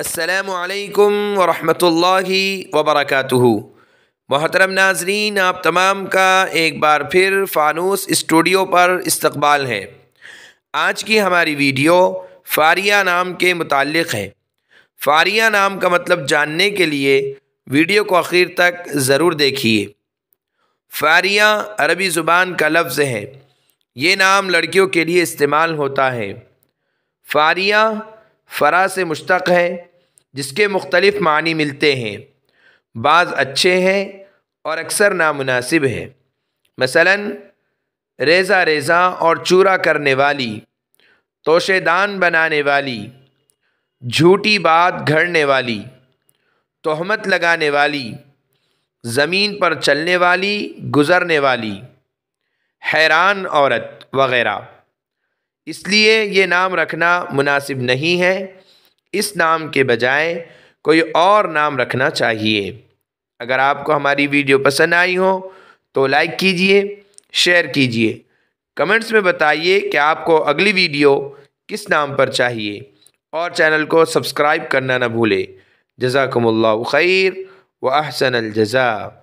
السلام علیکم ورحمۃ اللہ وبرکاتہ محترم ناظرین آپ تمام کا ایک بار پھر فانوس اسٹوڈیو پر استقبال ہے آج کی ہماری ویڈیو فاریہ نام کے متعلق ہے فاریہ نام کا مطلب جاننے کے لیے ویڈیو کو اخیر تک ضرور دیکھیے فاریہ عربی زبان کا لفظ ہے یہ نام لڑکیوں کے لیے استعمال ہوتا ہے فاریہ فرا سے مشتق ہے جس کے مختلف معنی ملتے ہیں بعض اچھے ہیں اور اکثر نامناسب ہیں مثلا ریزہ ریزہ اور چورا کرنے والی توشے دان بنانے والی جھوٹی بات گھڑنے والی تہمت لگانے والی زمین پر چلنے والی گزرنے والی حیران عورت وغیرہ اس لیے یہ نام رکھنا مناسب نہیں ہے اس نام کے بجائے کوئی اور نام رکھنا چاہیے اگر آپ کو ہماری ویڈیو پسند آئی ہو تو لائک کیجئے شیئر کیجئے کمنٹس میں بتائیے کہ آپ کو اگلی ویڈیو کس نام پر چاہیے اور چینل کو سبسکرائب کرنا نہ بھولے جزاکم اللہ خیر و احسن الجزا